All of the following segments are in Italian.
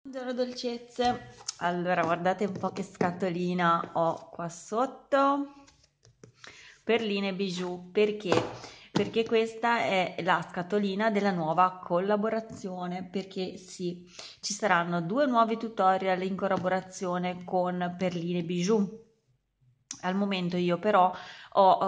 Buongiorno dolcezze, allora guardate un po' che scatolina ho qua sotto, perline bijou, perché? Perché questa è la scatolina della nuova collaborazione, perché sì, ci saranno due nuovi tutorial in collaborazione con perline bijou. Al momento io però ho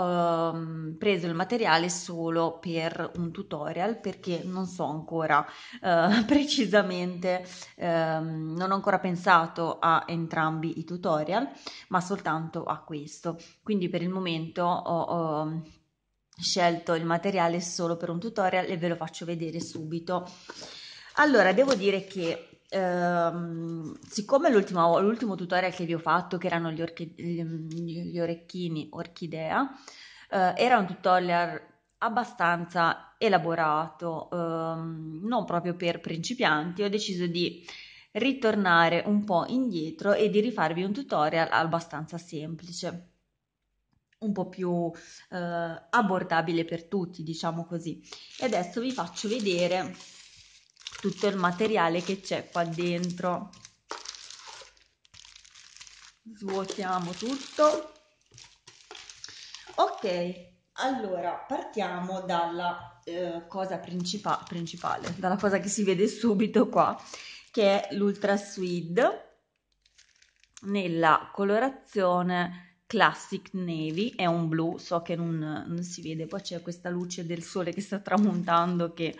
ehm, preso il materiale solo per un tutorial perché non so ancora eh, precisamente, ehm, non ho ancora pensato a entrambi i tutorial, ma soltanto a questo. Quindi per il momento ho, ho ehm, scelto il materiale solo per un tutorial e ve lo faccio vedere subito. Allora, devo dire che ehm, siccome l'ultimo, l'ultimo, tutorial che vi ho fatto, che erano gli, orchi, gli orecchini orchidea, eh, era un tutorial abbastanza elaborato, ehm, non proprio per principianti, ho deciso di ritornare un po' indietro e di rifarvi un tutorial abbastanza semplice un po' più eh, abbordabile per tutti, diciamo così. E adesso vi faccio vedere tutto il materiale che c'è qua dentro svuotiamo tutto ok allora partiamo dalla eh, cosa principa- principale dalla cosa che si vede subito qua che è l'ultra suede nella colorazione classic navy è un blu so che non, non si vede poi c'è questa luce del sole che sta tramontando che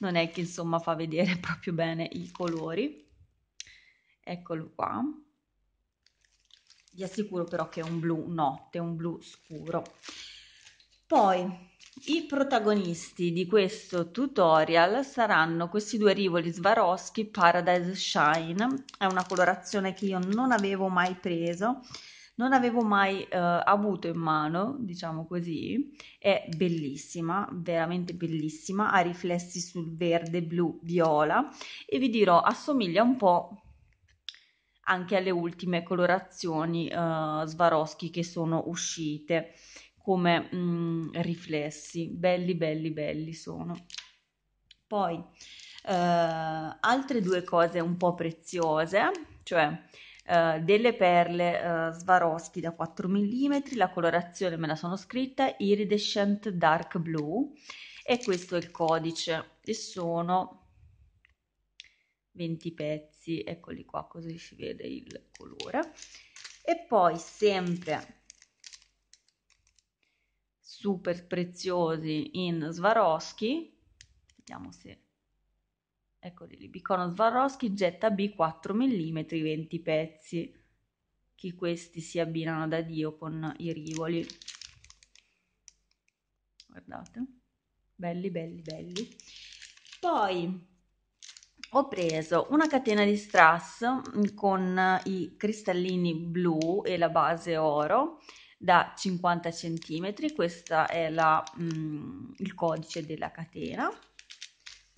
non è che insomma fa vedere proprio bene i colori eccolo qua vi assicuro però che è un blu notte un blu scuro poi i protagonisti di questo tutorial saranno questi due rivoli Swarovski Paradise Shine è una colorazione che io non avevo mai preso non avevo mai eh, avuto in mano, diciamo così, è bellissima, veramente bellissima, ha riflessi sul verde, blu, viola e vi dirò assomiglia un po' anche alle ultime colorazioni eh, Swarovski che sono uscite come mm, riflessi, belli belli belli sono. Poi eh, altre due cose un po' preziose, cioè eh, delle perle eh, Swarovski da 4 mm, la colorazione me la sono scritta Iridescent Dark Blue e questo è il codice e sono 20 pezzi, eccoli qua così si vede il colore e poi sempre super preziosi in Swarovski vediamo se Eccoli lì, Bicono Swarovski getta B 4 mm 20 pezzi, che questi si abbinano da Dio con i rivoli. Guardate, belli, belli, belli. Poi ho preso una catena di strass con i cristallini blu e la base oro da 50 cm, questo è la, mm, il codice della catena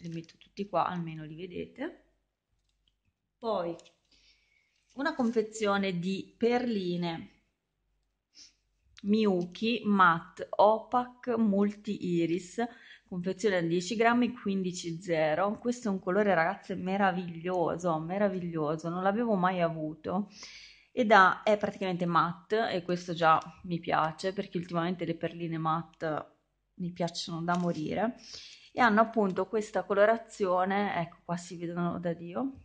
li metto tutti qua almeno li vedete poi una confezione di perline Miyuki Matte Opac Multi Iris, confezione da 10 grammi 15,0. Questo è un colore, ragazze, meraviglioso, meraviglioso, non l'avevo mai avuto. Ed ha, è praticamente matte e questo già mi piace perché ultimamente le perline matte mi piacciono da morire e hanno appunto questa colorazione, ecco qua si vedono da Dio,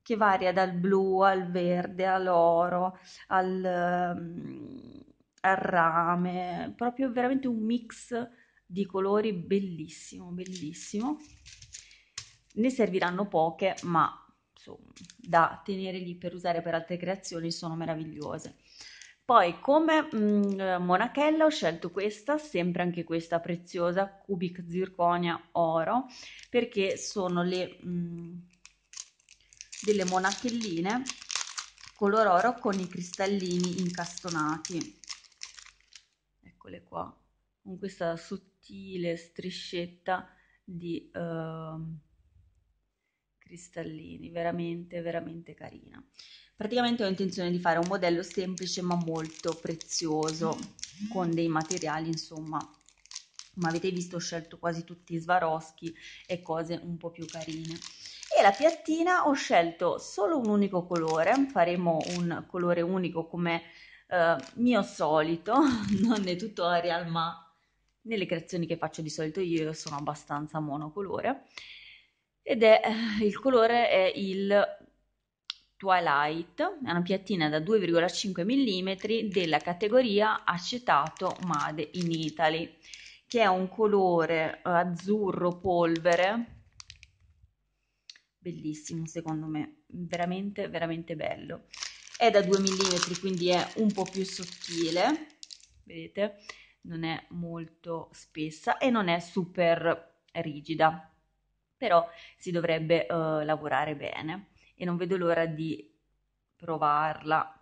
che varia dal blu al verde, all'oro, al, ehm, al rame, proprio veramente un mix di colori bellissimo, bellissimo. Ne serviranno poche, ma insomma, da tenere lì per usare per altre creazioni sono meravigliose. Poi come mh, mhmm, monachella ho scelto questa, sempre anche questa preziosa, Cubic Zirconia Oro, perché sono le, mh, mhmm, delle monachelline color oro con i cristallini incastonati. Eccole qua, con questa sottile striscetta di uh, cristallini, veramente, veramente carina. Praticamente ho intenzione di fare un modello semplice ma molto prezioso con dei materiali insomma come avete visto ho scelto quasi tutti i svaroschi e cose un po' più carine e la piattina ho scelto solo un unico colore faremo un colore unico come eh, mio solito non nei tutorial ma nelle creazioni che faccio di solito io sono abbastanza monocolore ed è eh, il colore è il Twilight, è una piattina da 2,5 mm della categoria acetato Made in Italy, che è un colore eh, azzurro polvere, bellissimo secondo me, veramente veramente bello. È da 2 mm quindi è un po' più sottile, vedete, non è molto spessa e non è super rigida, però si dovrebbe eh, lavorare bene e non vedo l'ora di provarla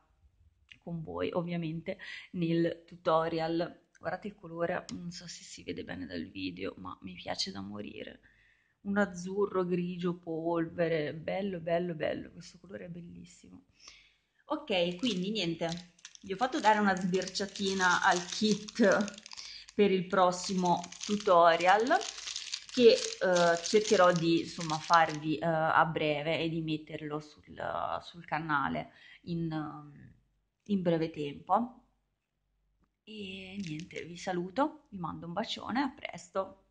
con voi ovviamente nel tutorial. Guardate il colore, non so se si vede bene dal video, ma mi piace da morire. Un azzurro grigio polvere, bello bello bello, questo colore è bellissimo. Ok, quindi niente, vi ho fatto dare una sbirciatina al kit per il prossimo tutorial che eh, cercherò di insomma, farvi eh, a breve e di metterlo sul, sul canale in, ehm, in, breve tempo. E niente, vi saluto, vi mando un bacione, a presto!